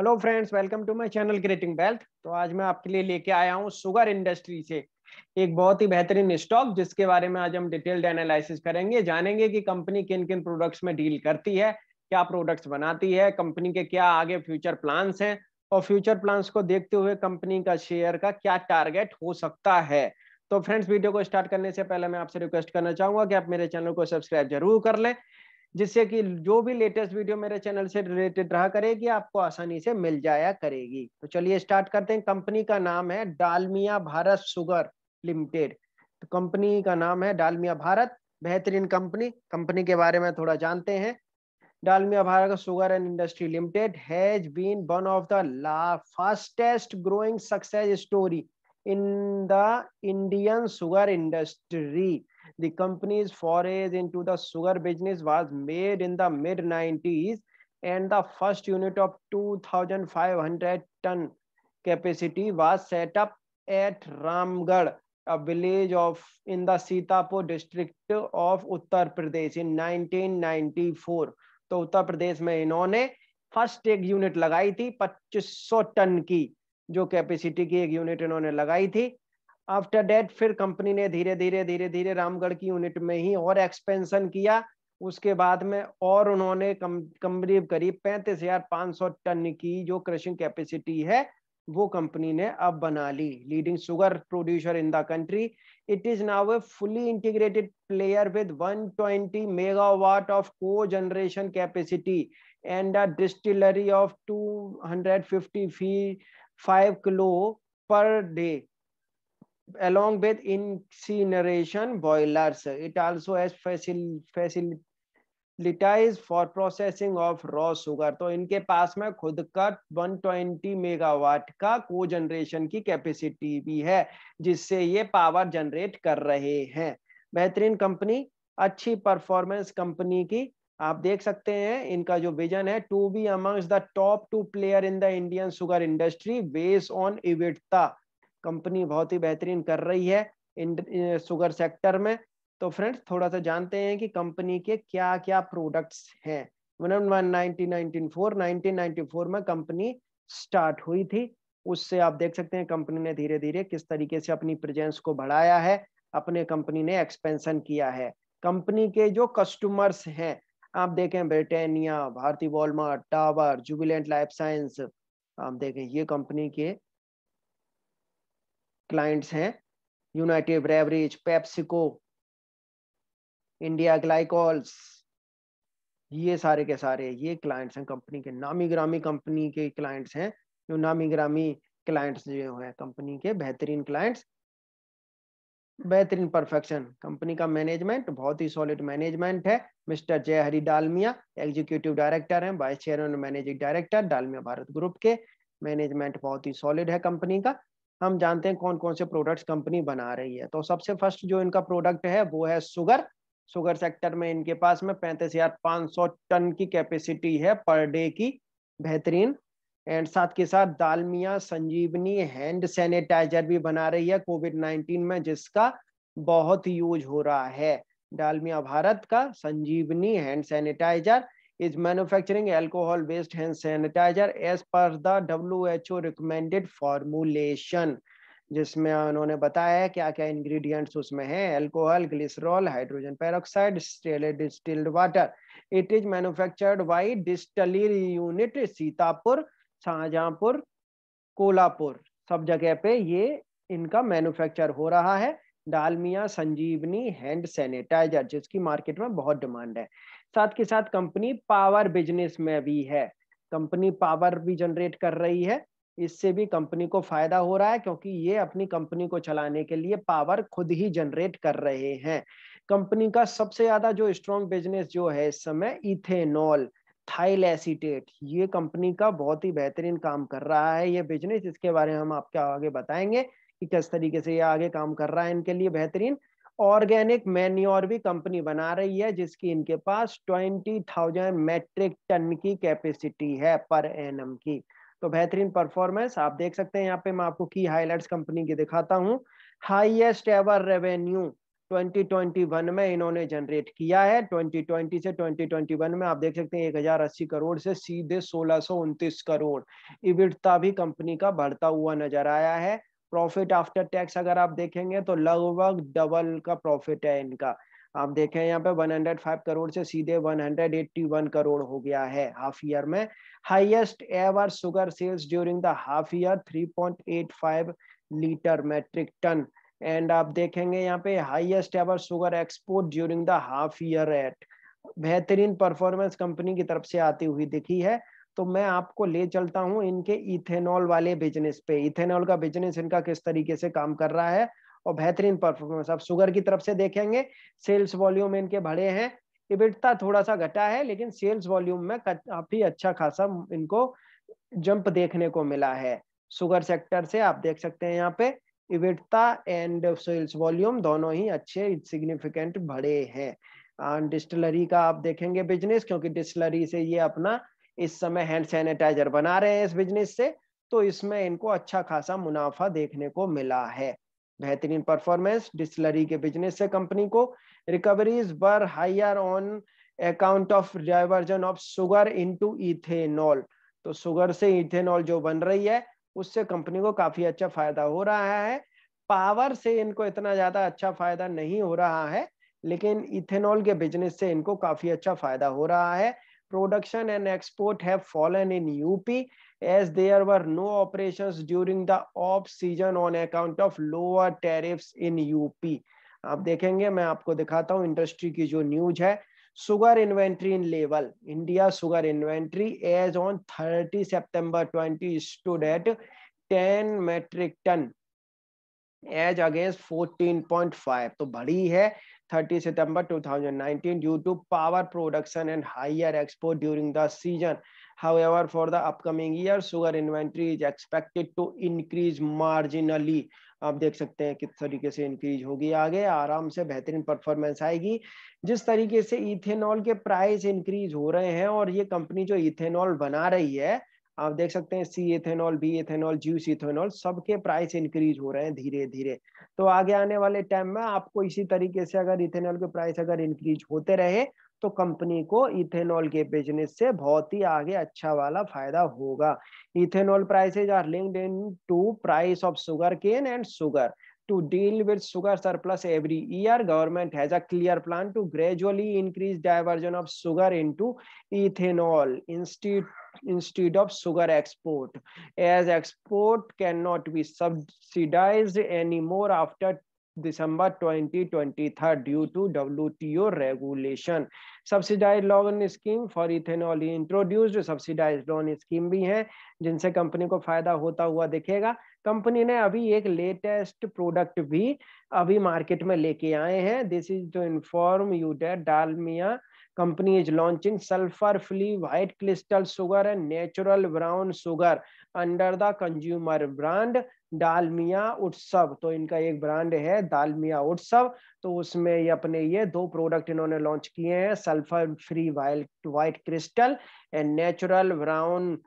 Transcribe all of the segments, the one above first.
Hello friends welcome to my channel creating wealth तो आज मैं आपके लिए लेके आया हूँ सुगर इंडस्ट्री से एक बहुत ही बेहतरीन स्टॉक जिसके बारे में आज हम डिटेल्ड एनालिसिस करेंगे जानेंगे कि कंपनी किन किन प्रोडक्ट्स में डील करती है क्या प्रोडक्ट्स बनाती है कंपनी के क्या आगे फ्यूचर प्लान्स हैं और फ्यूचर प्लान्स को देखते हुए कंपनी का शेयर का क्या टारगेट हो सकता है तो फ्रेंड्स वीडियो को स्टार्ट करने से पहले मैं आपसे रिक्वेस्ट करना चाहूंगा कि आप मेरे चैनल को सब्सक्राइब जरूर कर लें जिससे कि जो भी लेटेस्ट वीडियो मेरे चैनल से रिलेटेड रहा करेगी आपको आसानी से मिल जाया करेगी तो चलिए स्टार्ट करते हैं कंपनी का नाम है डालमिया भारत सुगर लिमिटेड तो कंपनी का नाम है डालमिया भारत बेहतरीन कंपनी कंपनी के बारे में थोड़ा जानते हैं Dalmia Bharat sugar and industry limited has been one of the fastest growing success story in the Indian sugar industry The company's forays into the sugar business was made in the mid 90s, and the first unit of 2,500 ton capacity was set up at Ramgarh, a village of in the Sitapur district of Uttar Pradesh in 1994. to so, uttar pradesh mein inhone first एक unit लगाई थी 2500 ton की जो capacity की एक unit इन्होंने लगाई थी आफ्टर डेट फिर कंपनी ने धीरे धीरे धीरे धीरे रामगढ़ की यूनिट में ही और एक्सपेंशन किया उसके बाद में और उन्होंने कम करीब करीब पैंतीस हजार पाँच सौ टन की जो क्रशिंग कैपेसिटी है वो कंपनी ने अब बना ली leading sugar producer in the country it is now a fully integrated player with 120 megawatt of cogeneration capacity and a distillery of 250 फी five kilo per day along with incineration boilers. It also has facil facilities for processing of raw sugar. to inke paas mein khud ka 120 megawatt ka cogeneration की capacity भी है जिससे ये power generate कर रहे हैं बेहतरीन company अच्छी परफॉर्मेंस कंपनी की आप देख सकते हैं इनका जो विजन है to be amongst the top two player in the Indian sugar industry base on इविटता कंपनी बहुत ही बेहतरीन कर रही है इन शुगर सेक्टर में तो फ्रेंड्स थोड़ा सा जानते हैं कि कंपनी के क्या क्या प्रोडक्ट्स हैं नाइनटीन में कंपनी स्टार्ट हुई थी उससे आप देख सकते हैं कंपनी ने धीरे धीरे किस तरीके से अपनी प्रेजेंस को बढ़ाया है अपने कंपनी ने एक्सपेंशन किया है कंपनी के जो कस्टमर्स हैं आप देखें Britannia Bharti Walmart tower Jubilant life science आप देखें ये कंपनी के क्लाइंट्स हैं united beverage PepsiCo India glycols ये सारे के सारे ये क्लाइंट्स हैं कंपनी के नामी ग्रामी कंपनी के क्लाइंट्स हैं जो नामी ग्रामी क्लाइंट्स जो है कंपनी के बेहतरीन क्लाइंट्स बेहतरीन परफेक्शन कंपनी का मैनेजमेंट बहुत ही सॉलिड मैनेजमेंट है Mr Jai Hari Dalmia executive director हैं vice chairman managing director Dalmia Bharat group के मैनेजमेंट बहुत ही सॉलिड है कंपनी का हम जानते हैं कौन कौन से प्रोडक्ट्स कंपनी बना रही है तो सबसे फर्स्ट जो इनका प्रोडक्ट है वो है सुगर सुगर सेक्टर में इनके पास में पैंतीस हजार पाँच सौ टन की कैपेसिटी है पर डे की बेहतरीन एंड साथ के साथ दालमिया संजीवनी हैंड सैनिटाइजर भी बना रही है कोविड नाइन्टीन में जिसका बहुत यूज हो रहा है डालमिया भारत का Sanjeevani hand sanitiser is manufacturing alcohol based hand sanitizer as per the WHO recommended formulation जिसमें उन्होंने बताया क्या क्या इंग्रेडिएंट्स उसमें हैं alcohol glycerol hydrogen peroxide distilled water it is manufactured by distillery unit Sitapur Shahjahanpur Kolhapur सब जगह पे ये इनका मैन्युफैक्चर हो रहा है डालमिया संजीवनी हैंड सैनिटाइजर जिसकी मार्केट में बहुत डिमांड है साथ के साथ कंपनी पावर बिजनेस में भी है कंपनी पावर भी जनरेट कर रही है इससे भी कंपनी को फायदा हो रहा है क्योंकि ये अपनी कंपनी को चलाने के लिए पावर खुद ही जनरेट कर रहे हैं कंपनी का सबसे ज्यादा जो स्ट्रॉन्ग बिजनेस जो है इस समय इथेनॉल थाइल एसिटेट ये कंपनी का बहुत ही बेहतरीन काम कर रहा है ये बिजनेस इसके बारे में हम आपके आगे बताएंगे कि किस तरीके से ये आगे काम कर रहा है इनके लिए बेहतरीन ऑर्गेनिक मैन्योर भी कंपनी बना रही है जिसकी इनके पास ट्वेंटी थाउजेंड मेट्रिक टन की कैपेसिटी है पर एनम की तो बेहतरीन परफॉर्मेंस आप देख सकते हैं यहाँ पे मैं आपको की हाईलाइट्स कंपनी की दिखाता हूँ हाईएस्ट एवर रेवेन्यू 2021 में इन्होंने जनरेट किया है 2020 से 2021 में आप देख सकते हैं 1080 करोड़ से सीधे सोलह करोड़ इविटता भी कंपनी का बढ़ता हुआ नजर आया है प्रॉफिट आफ्टर टैक्स अगर आप देखेंगे तो लगभग डबल का प्रॉफिट है इनका आप देखें यहाँ पे 105 करोड़ से सीधे 181 करोड़ हो गया है हाफ ईयर में highest ever sugar sales during the half year 3.85 litre metric ton and आप देखेंगे यहाँ पे highest ever sugar export during the half year at बेहतरीन परफॉर्मेंस कंपनी की तरफ से आती हुई दिखी है तो मैं आपको ले चलता हूं इनके इथेनॉल वाले बिजनेस पे इथेनॉल का बिजनेस इनका किस तरीके से काम कर रहा है और बेहतरीन परफॉर्मेंस आप शुगर की तरफ से देखेंगे सेल्स वॉल्यूम इनके बढ़े हैं इबिटता थोड़ा सा घटा है लेकिन सेल्स वॉल्यूम में काफी अच्छा खासा इनको जंप देखने को मिला है सुगर सेक्टर से आप देख सकते हैं यहाँ पे इबिटता एंड सेल्स वॉल्यूम दोनों ही अच्छे सिग्निफिकेंट बढ़े हैं डिस्टलरी का आप देखेंगे बिजनेस क्योंकि डिस्टलरी से ये अपना इस समय हैंड सैनिटाइजर बना रहे हैं इस बिजनेस से तो इसमें इनको अच्छा खासा मुनाफा देखने को मिला है बेहतरीन परफॉर्मेंस डिस्लरी के बिजनेस से कंपनी को recoveries were higher on account of diversion of sugar into ethanol तो सुगर से इथेनॉल जो बन रही है उससे कंपनी को काफी अच्छा फायदा हो रहा है पावर से इनको इतना ज्यादा अच्छा फायदा नहीं हो रहा है लेकिन इथेनॉल के बिजनेस से इनको काफी अच्छा फायदा हो रहा है production and export have fallen in UP as there were no operations during the off season on account of lower tariffs in UP. आप देखेंगे मैं आपको दिखाता हूँ इंडस्ट्री की जो न्यूज है sugar inventory in level india sugar inventory as on 30 september 20 stood at 10 metric ton as against 14.5 तो बड़ी है 30 September 2019 due to power production and higher export during the season. However, for the upcoming year, sugar inventory is expected to increase marginally. आप देख सकते हैं किस तरीके से इंक्रीज होगी आगे आराम से बेहतरीन परफॉर्मेंस आएगी जिस तरीके से इथेनॉल के प्राइस इंक्रीज हो रहे हैं और ये कंपनी जो इथेनॉल बना रही है आप देख सकते हैं C ethanol B ethanol juice ethanol सबके प्राइस इंक्रीज हो रहे हैं धीरे धीरे तो आगे आने वाले टाइम में आपको इसी तरीके से अगर इथेनॉल के प्राइस अगर इंक्रीज होते रहे तो कंपनी को इथेनॉल के बिजनेस से बहुत ही आगे अच्छा वाला फायदा होगा ethanol prices are linked in to price of sugar cane and sugar to deal with sugar surplus every year government has a clear plan to gradually increase diversion of sugar into ethanol instead instead of sugar export as export cannot be subsidized anymore after December 2023 due to WTO regulation subsidise loan scheme for ethanol introduced subsidise loan scheme भी है जिनसे company को फायदा होता हुआ दिखेगा company ने अभी एक लेटेस्ट प्रोडक्ट भी अभी मार्केट में लेके आए हैं this is to inform you that Dalmia company is launching sulphur free white crystal sugar and natural brown sugar under the consumer brand Dalmia Utsav तो इनका एक ब्रांड है डालमिया उत्सव तो उसमें ये अपने ये दो प्रोडक्ट इन्होंने लॉन्च किए हैं sulphur free white white crystal and natural brown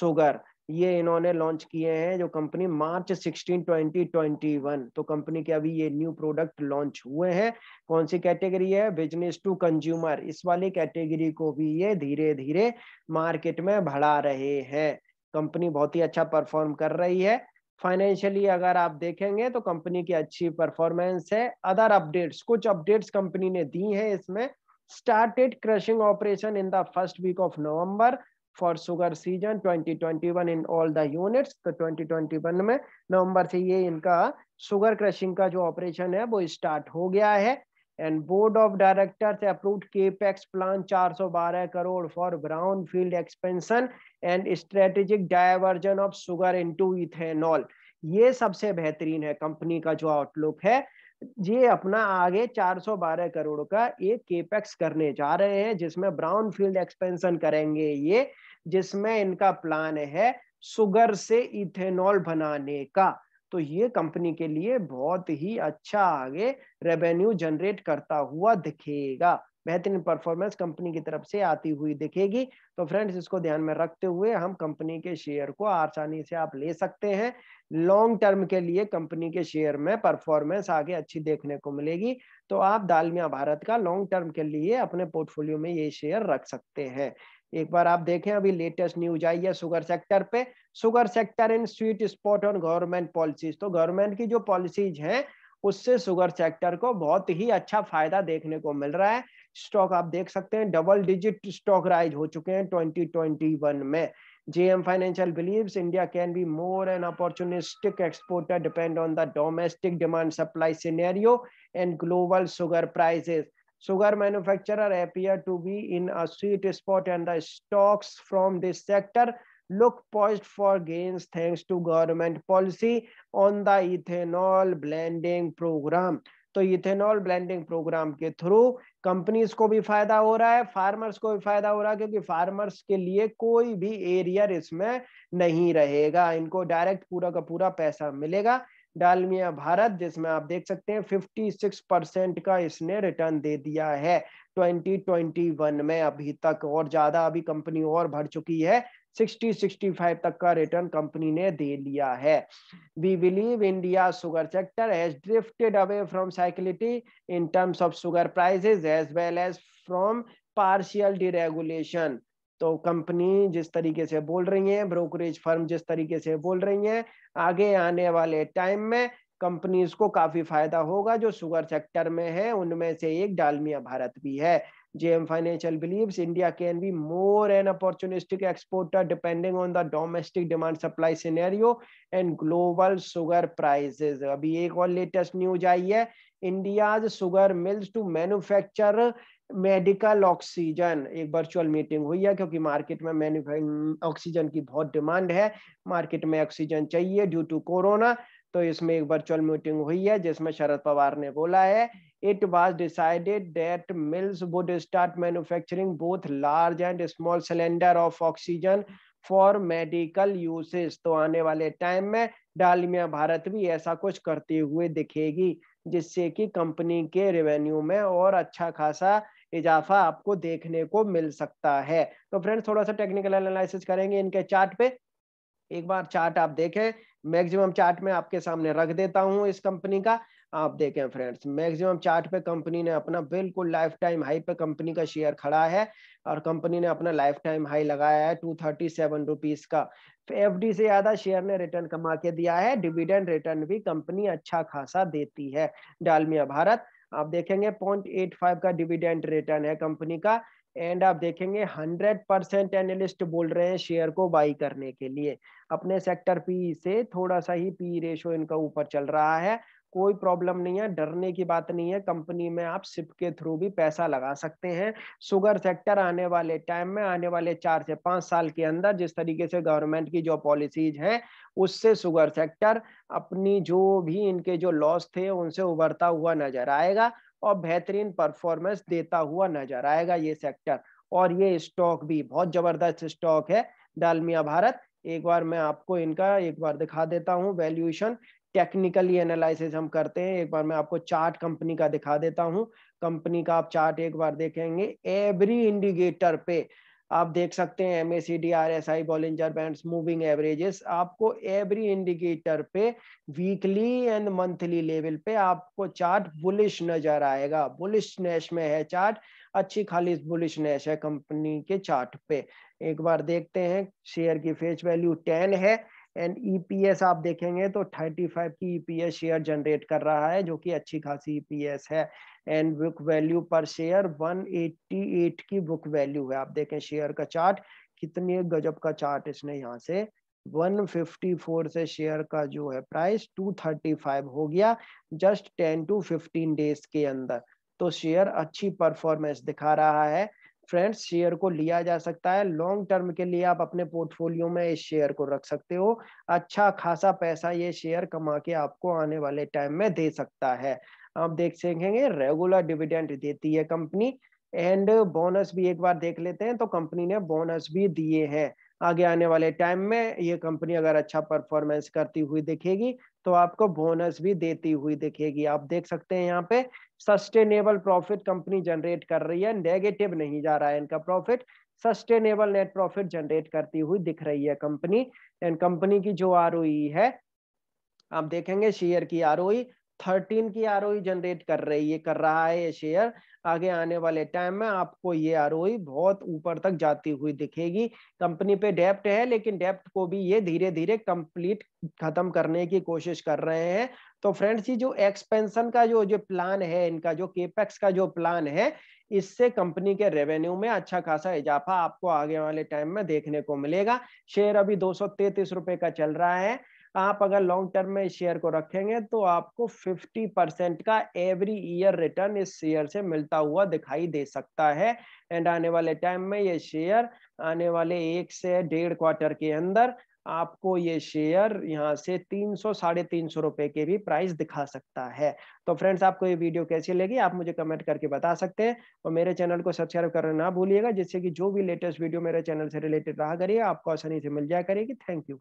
sugar ये इन्होंने लॉन्च किए हैं जो कंपनी मार्च 16 2021 तो कंपनी के अभी ये न्यू प्रोडक्ट लॉन्च हुए हैं कौन सी कैटेगरी है बिजनेस टू कंज्यूमर इस वाली कैटेगरी को भी ये धीरे धीरे मार्केट में बढ़ा रहे हैं कंपनी बहुत ही अच्छा परफॉर्म कर रही है फाइनेंशियली अगर आप देखेंगे तो कंपनी की अच्छी परफॉर्मेंस है अदर अपडेट्स कुछ अपडेट्स कंपनी ने दी है इसमें started crushing operation in the first week of November for sugar season 2021 in all the units तो 2021 में नवंबर से ये इनका सुगर क्रशिंग का जो ऑपरेशन है वो स्टार्ट हो गया है and board of directors approved capex plan 412 crore for brown field expansion and strategic diversion of sugar into ethanol ये सबसे बेहतरीन है कंपनी का जो आउटलुक है ये अपना आगे 412 करोड़ का एक केपेक्स करने जा रहे हैं जिसमें ब्राउन फील्ड एक्सपेंशन करेंगे ये जिसमें इनका प्लान है सुगर से इथेनॉल बनाने का तो ये कंपनी के लिए बहुत ही अच्छा आगे रेवेन्यू जनरेट करता हुआ दिखेगा बेहतरीन परफॉर्मेंस कंपनी की तरफ से आती हुई दिखेगी तो फ्रेंड्स इसको ध्यान में रखते हुए हम कंपनी के शेयर को आसानी से आप ले सकते हैं लॉन्ग टर्म के लिए कंपनी के शेयर में परफॉर्मेंस आगे अच्छी देखने को मिलेगी तो आप दालमिया भारत का लॉन्ग टर्म के लिए अपने पोर्टफोलियो में ये शेयर रख सकते हैं एक बार आप देखें अभी लेटेस्ट न्यूज आई है सुगर सेक्टर पे sugar sector in sweet spot on government policies तो गवर्नमेंट की जो पॉलिसीज हैं उससे सुगर सेक्टर को बहुत ही अच्छा फायदा देखने को मिल रहा है स्टॉक आप देख सकते हैं डबल डिजिट स्टॉक राइज हो चुके हैं ट्वेंटी में JM financial believe India can be more an opportunistic exporter depend on the domestic demand supply scenario and global sugar prices sugar manufacturer appear to be in a sweet spot and the stocks from this sector look poised for gains thanks to government policy on the ethanol blending program तो ethanol blending programme के through companies को भी फायदा हो रहा है farmers को भी फायदा हो रहा है क्योंकि फार्मर्स के लिए कोई भी एरियर इसमें नहीं रहेगा इनको डायरेक्ट पूरा का पूरा पैसा मिलेगा डालमिया भारत जिसमें आप देख सकते हैं 56 परसेंट का इसने रिटर्न दे दिया है 2021 में अभी तक और ज्यादा अभी कंपनी और भर चुकी है 60-65 तक का रिटर्न कंपनी ने दे लिया है we believe India sugar sector has drifted away from cyclicality in terms of sugar prices as well as from partial deregulation तो कंपनी जिस तरीके से बोल रही है ब्रोकरेज फर्म जिस तरीके से बोल रही है आगे आने वाले टाइम में कंपनीज को काफी फायदा होगा जो शुगर सेक्टर में है उनमें से एक डालमिया भारत भी है J financial believe India can be more an opportunistic exporter depending on the domestic demand supply scenario and global sugar prices अभी एक और लेटेस्ट न्यूज आई है India mills to manufacture medical oxygen एक वर्चुअल मीटिंग हुई है क्योंकि market में मैन्युफैक्चरिंग ऑक्सीजन की बहुत डिमांड है मार्केट में ऑक्सीजन चाहिए ड्यू टू कोरोना तो इसमें एक वर्चुअल मीटिंग हुई है जिसमें शरद पवार ने बोला है it was decided that mills would start manufacturing both large and small cylinder of oxygen for medical usage तो आने वाले टाइम में डालमिया भारत भी ऐसा कुछ करते हुए दिखेगी जिससे कि कंपनी के रेवेन्यू में और अच्छा खासा इजाफा आपको देखने को मिल सकता है तो फ्रेंड्स थोड़ा सा टेक्निकल एनालिसिस करेंगे इनके चार्ट पे एक बार चार्ट आप देखें मैक्सिमम चार्ट में आपके सामने रख देता हूं इस कंपनी का आप देखें फ्रेंड्स मैक्सिमम चार्ट पे कंपनी ने अपना बिल्कुल लाइफ टाइम हाई पे कंपनी का शेयर खड़ा है और कंपनी ने अपना लाइफ टाइम हाई लगाया है टू थर्टी सेवन रुपीज का एफ डी से ज्यादा शेयर ने रिटर्न कमा के दिया है डिविडेंड रिटर्न भी कंपनी अच्छा खासा देती है डालमिया भारत आप देखेंगे पॉइंट एट फाइव का डिविडेंड रिटर्न है कंपनी का एंड आप देखेंगे हंड्रेड परसेंट एनालिस्ट बोल रहे हैं शेयर को बाई करने के लिए अपने सेक्टर पी से थोड़ा सा ही पी रेशो इनका ऊपर चल रहा है कोई प्रॉब्लम नहीं है डरने की बात नहीं है कंपनी में आप सिप के थ्रू भी पैसा लगा सकते हैं शुगर सेक्टर आने वाले टाइम में आने वाले चार से पांच साल के अंदर जिस तरीके से गवर्नमेंट की जो पॉलिसीज हैं उससे सुगर सेक्टर अपनी जो भी इनके जो लॉस थे उनसे उभरता हुआ नजर आएगा और बेहतरीन परफॉर्मेंस देता हुआ नजर आएगा ये सेक्टर और ये स्टॉक भी बहुत जबरदस्त स्टॉक है डालमिया भारत एक बार मैं आपको इनका एक बार दिखा देता हूँ वैल्यूएशन टेक्निकली एनालिसिस हम करते हैं एक बार मैं आपको चार्ट कंपनी का दिखा देता हूं कंपनी का आप चार्ट एक बार देखेंगे एवरी इंडिकेटर पे आप देख सकते हैं M C D R S I Bollinger band moving averages आपको एवरी इंडिकेटर पे वीकली एंड मंथली लेवल पे आपको चार्ट बुलिश नजर आएगा बुलिश नेश में है चार्ट अच्छी खाली बुलिश नेश है कंपनी के चार्ट पे एक बार देखते हैं शेयर की फेस वैल्यू टेन है एंड ईपीएस e आप देखेंगे तो 35 की ईपीएस शेयर जनरेट कर रहा है जो कि अच्छी खासी ईपीएस e है and book value per share 188 की बुक वैल्यू है आप देखें शेयर का चार्ट कितनी गजब का चार्ट इसने यहाँ से 154 से शेयर का जो है प्राइस 235 हो गया जस्ट 10 टू 15 डेज के अंदर तो शेयर अच्छी परफॉर्मेंस दिखा रहा है फ्रेंड्स शेयर को लिया जा सकता है लॉन्ग टर्म के लिए आप अपने पोर्टफोलियो में इस शेयर को रख सकते हो अच्छा खासा पैसा ये शेयर कमा के आपको आने वाले टाइम में दे सकता है आप देख सकेंगे रेगुलर डिविडेंड देती है कंपनी एंड बोनस भी एक बार देख लेते हैं तो कंपनी ने बोनस भी दिए हैं आगे आने वाले टाइम में ये कंपनी अगर अच्छा परफॉर्मेंस करती हुई दिखेगी तो आपको बोनस भी देती हुई दिखेगी आप देख सकते हैं यहाँ पे सस्टेनेबल प्रॉफिट कंपनी जनरेट कर रही है नेगेटिव नहीं जा रहा है इनका profit sustainable net profit generate करती हुई दिख रही है कंपनी एंड कंपनी की जो आर e है आप देखेंगे शेयर की आर थर्टीन की आर जनरेट e कर रही है कर रहा है ये शेयर आगे आने वाले टाइम में आपको ये आर e बहुत ऊपर तक जाती हुई दिखेगी कंपनी पे डेप्ट है लेकिन डेप्ट को भी ये धीरे धीरे कंप्लीट खत्म करने की कोशिश कर रहे हैं तो फ्रेंड्स ये जो एक्सपेंशन का जो जो प्लान है इनका जो केपेक्स का जो प्लान है इससे कंपनी के रेवेन्यू में अच्छा खासा इजाफा आपको आगे वाले टाइम में देखने को मिलेगा शेयर अभी दो रुपए का चल रहा है आप अगर लॉन्ग टर्म में शेयर को रखेंगे तो आपको 50 परसेंट का एवरी ईयर रिटर्न इस शेयर से मिलता हुआ दिखाई दे सकता है एंड आने वाले टाइम में ये शेयर आने वाले एक से डेढ़ क्वार्टर के अंदर आपको ये शेयर यहाँ से तीन सौ साढ़े तीन सौ रुपए के भी प्राइस दिखा सकता है तो फ्रेंड्स आपको ये वीडियो कैसी लगी आप मुझे कमेंट करके बता सकते हैं और मेरे चैनल को सब्सक्राइब करना ना भूलिएगा जिससे कि जो भी लेटेस्ट वीडियो मेरे चैनल से रिलेटेड रहा करिए आपको आसानी से मिल जाया करेगी थैंक यू